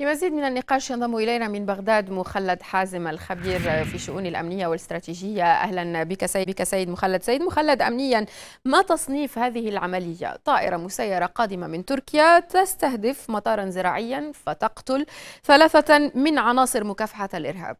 لمزيد من النقاش ينضم إلينا من بغداد مخلد حازم الخبير في شؤون الأمنية والاستراتيجية أهلا بك سيد, بك سيد مخلد سيد مخلد أمنيا ما تصنيف هذه العملية طائرة مسيرة قادمة من تركيا تستهدف مطارا زراعيا فتقتل ثلاثة من عناصر مكافحة الإرهاب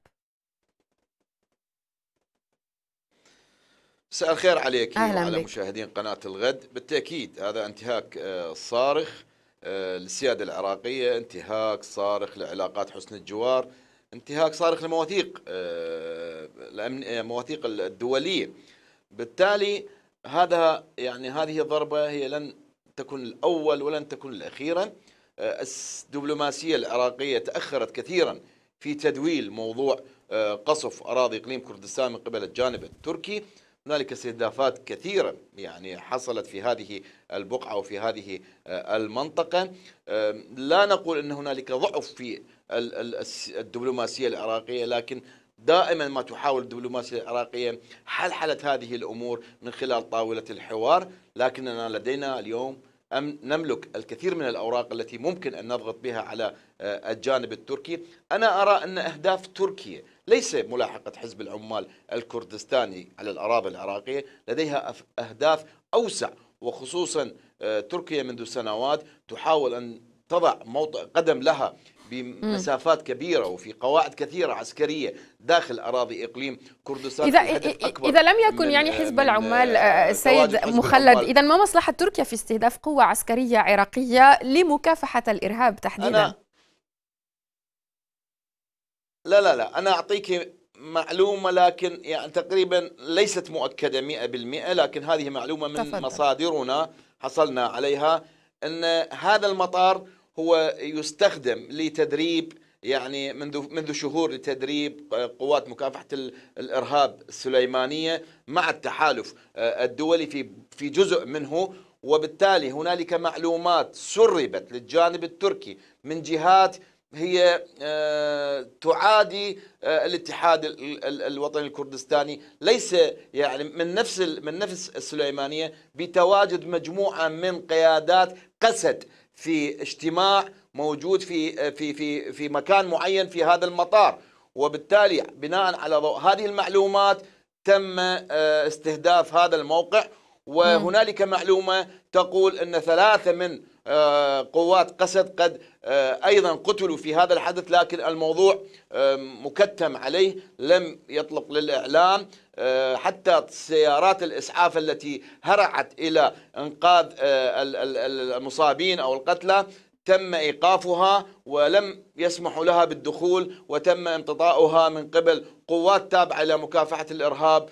مساء الخير عليك وعلى بك. مشاهدين قناة الغد بالتأكيد هذا انتهاك آه، صارخ آه، للسياده العراقيه انتهاك صارخ لعلاقات حسن الجوار انتهاك صارخ لمواثيق آه، المواثيق آه، الدوليه بالتالي هذا يعني هذه الضربه هي لن تكون الاول ولن تكون الاخيره الدبلوماسيه العراقيه تاخرت كثيرا في تدويل موضوع قصف اراضي اقليم كردستان من قبل الجانب التركي هنالك استهدافات كثيرة يعني حصلت في هذه البقعة وفي هذه آه، المنطقة لا نقول أن هنالك ضعف في الدبلوماسية العراقية لكن دائما ما تحاول الدبلوماسية العراقية حلحلة هذه الأمور من خلال طاولة الحوار لكننا لدينا اليوم أم نملك الكثير من الأوراق التي ممكن أن نضغط بها على آه، الجانب التركي أنا أرى أن أهداف تركيا ليس ملاحقة حزب العمال الكردستاني على الأراضي العراقية لديها أهداف أوسع وخصوصا آه، تركيا منذ سنوات تحاول أن تضع موطئ قدم لها بمسافات كبيرة وفي قواعد كثيرة عسكرية داخل أراضي إقليم كردستان إذا, إذا لم يكن يعني حزب آه، العمال آه، السيد مخلد إذا ما مصلحة تركيا في استهداف قوة عسكرية عراقية لمكافحة الإرهاب تحديدا؟ أنا لا لا لا أنا أعطيك معلومة لكن يعني تقريبا ليست مؤكدة 100% لكن هذه معلومة من تفضل. مصادرنا حصلنا عليها أن هذا المطار هو يستخدم لتدريب يعني منذ منذ شهور لتدريب قوات مكافحه الارهاب السليمانيه مع التحالف آه، الدولي في في جزء منه وبالتالي هنالك معلومات سربت للجانب التركي من جهات هي آه، تعادي آه، الاتحاد الوطني الكردستاني ليس يعني من نفس من نفس السليمانيه بتواجد مجموعه من قيادات قست في اجتماع موجود في آه، في في في مكان معين في هذا المطار وبالتالي بناء على ضوء هذه المعلومات تم استهداف هذا الموقع وهنالك معلومه تقول ان ثلاثه من آه، قوات قسد قد آه، أيضا قتلوا في هذا الحدث لكن الموضوع آه، مكتم عليه لم يطلق للإعلام حتى سيارات الإسعاف التي هرعت إلى إنقاذ المصابين أو القتلى تم ايقافها ولم يسمحوا لها بالدخول وتم امتطاؤها من قبل قوات تابعه لمكافحه الارهاب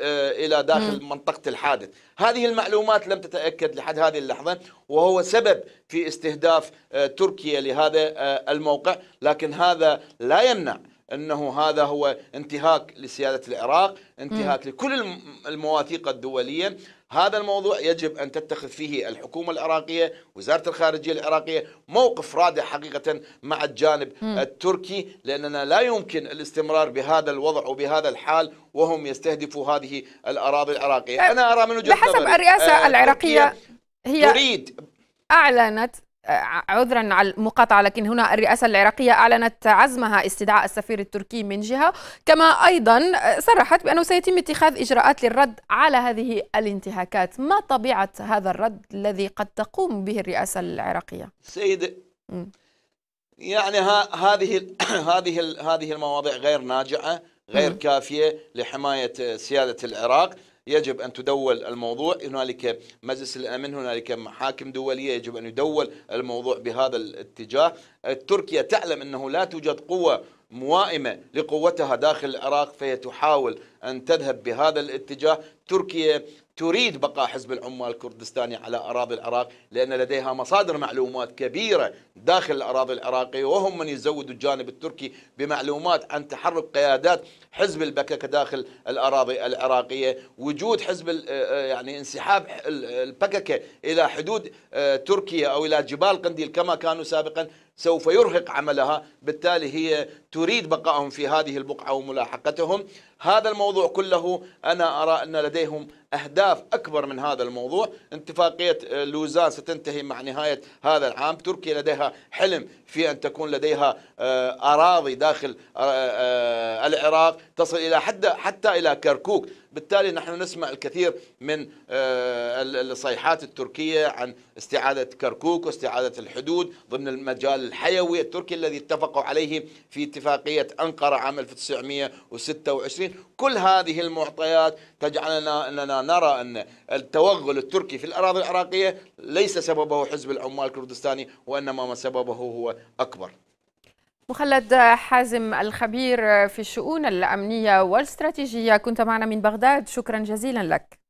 آه، الى داخل منطقه الحادث، هذه المعلومات لم تتاكد لحد هذه اللحظه وهو سبب في استهداف آه، تركيا لهذا آه، الموقع، لكن هذا لا يمنع انه هذا هو انتهاك لسياده العراق، انتهاك م. لكل المواثيق الدوليه، هذا الموضوع يجب ان تتخذ فيه الحكومه العراقيه، وزاره الخارجيه العراقيه موقف رادع حقيقه مع الجانب م. التركي لاننا لا يمكن الاستمرار بهذا الوضع وبهذا الحال وهم يستهدفوا هذه الاراضي العراقيه، أه، انا ارى من وجهه بحسب الرئاسه آه، العراقيه هي تريد اعلنت آه، عذرا على المقاطعة لكن هنا الرئاسة العراقية أعلنت عزمها استدعاء السفير التركي من جهة كما أيضا آه، صرحت بأنه سيتم اتخاذ إجراءات للرد على هذه الانتهاكات ما طبيعة هذا الرد الذي قد تقوم به الرئاسة العراقية سيد يعني ها هذه هذه هذه المواضيع غير ناجعه غير كافيه لحمايه سياده العراق يجب أن تدول الموضوع هنالك مجلس الأمن هنالك محاكم دولية يجب أن يدول الموضوع بهذا الاتجاه تركيا تعلم أنه لا توجد قوة موائمة لقوتها داخل العراق فهي تحاول أن تذهب بهذا الاتجاه تركيا تريد بقاء حزب العمال الكردستاني على أراضي العراق لأن لديها مصادر معلومات كبيرة داخل الأراضي العراقية وهم من يزودوا الجانب التركي بمعلومات عن تحرك قيادات حزب البكك داخل الأراضي العراقية وجود حزب آه، آه، يعني انسحاب البككة إلى حدود آه، تركيا أو إلى جبال قنديل كما كانوا سابقا سوف يرهق عملها بالتالي هي تريد بقائهم في هذه البقعة وملاحقتهم هذا الموضوع كله أنا أرى أن لديهم أهداف أكبر من هذا الموضوع اتفاقية لوزان ستنتهي مع نهاية هذا العام تركيا لديها حلم في أن تكون لديها آه، أراضي داخل آه، آه، العراق تصل إلى حتى إلى كركوك بالتالي نحن نسمع الكثير من آه، الصيحات التركية عن استعادة كركوك واستعادة الحدود ضمن المجال الحيوي التركي الذي اتفقوا عليه في اتفاقية أنقرة عام 1926 كل هذه المعطيات تجعلنا أننا نرى أن التوغل التركي في الأراضي العراقية ليس سببه حزب العمال الكردستاني وإنما ما سببه هو أكبر مخلد حازم الخبير في الشؤون الأمنية والاستراتيجية كنت معنا من بغداد شكرا جزيلا لك